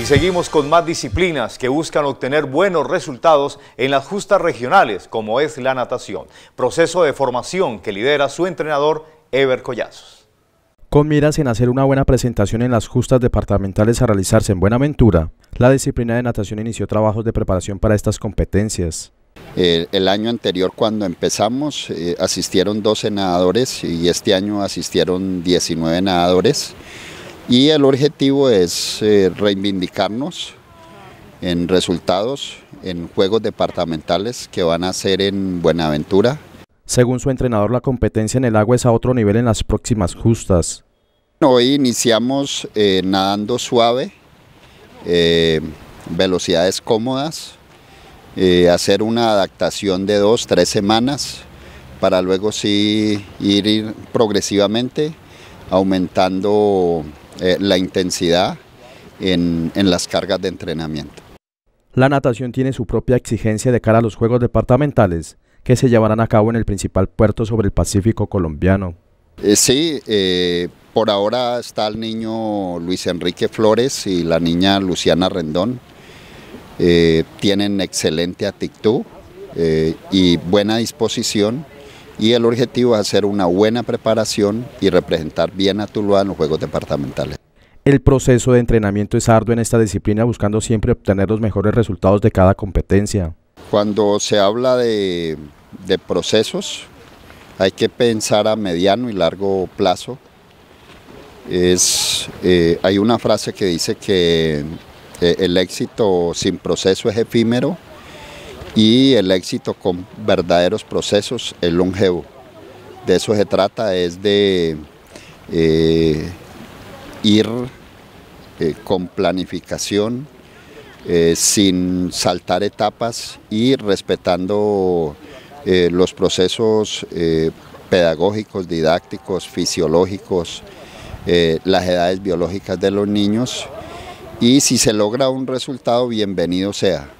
Y seguimos con más disciplinas que buscan obtener buenos resultados en las justas regionales, como es la natación, proceso de formación que lidera su entrenador Ever Collazos. Con miras en hacer una buena presentación en las justas departamentales a realizarse en Buenaventura, la disciplina de natación inició trabajos de preparación para estas competencias. el año anterior cuando empezamos eh, asistieron 12 nadadores y este año asistieron 19 nadadores. Y el objetivo es eh, reivindicarnos en resultados, en juegos departamentales que van a ser en Buenaventura. Según su entrenador, la competencia en el agua es a otro nivel en las próximas justas. Hoy iniciamos eh, nadando suave, eh, velocidades cómodas, hacer una adaptación de dos, tres semanas, para luego sí ir progresivamente aumentando eh, la intensidad en, las cargas de entrenamiento. La natación tiene su propia exigencia de cara a los Juegos Departamentales que se llevarán a cabo en el principal puerto sobre el Pacífico colombiano. Eh, sí, eh, por ahora está el niño Luis Enrique Flores y la niña Luciana Rendón. tienen excelente actitud y buena disposición y el objetivo es hacer una buena preparación y representar bien a Tuluá en los Juegos Departamentales. El proceso de entrenamiento es arduo en esta disciplina buscando siempre obtener los mejores resultados de cada competencia. Cuando se habla de, procesos, hay que pensar a mediano y largo plazo. Eh, hay una frase que dice que eh, el éxito sin proceso es efímero y el éxito con verdaderos procesos es longevo. De eso se trata, es de eh, ir eh, con planificación, eh, sin saltar etapas y respetando los procesos pedagógicos, didácticos, fisiológicos, las edades biológicas de los niños y si se logra un resultado, bienvenido sea.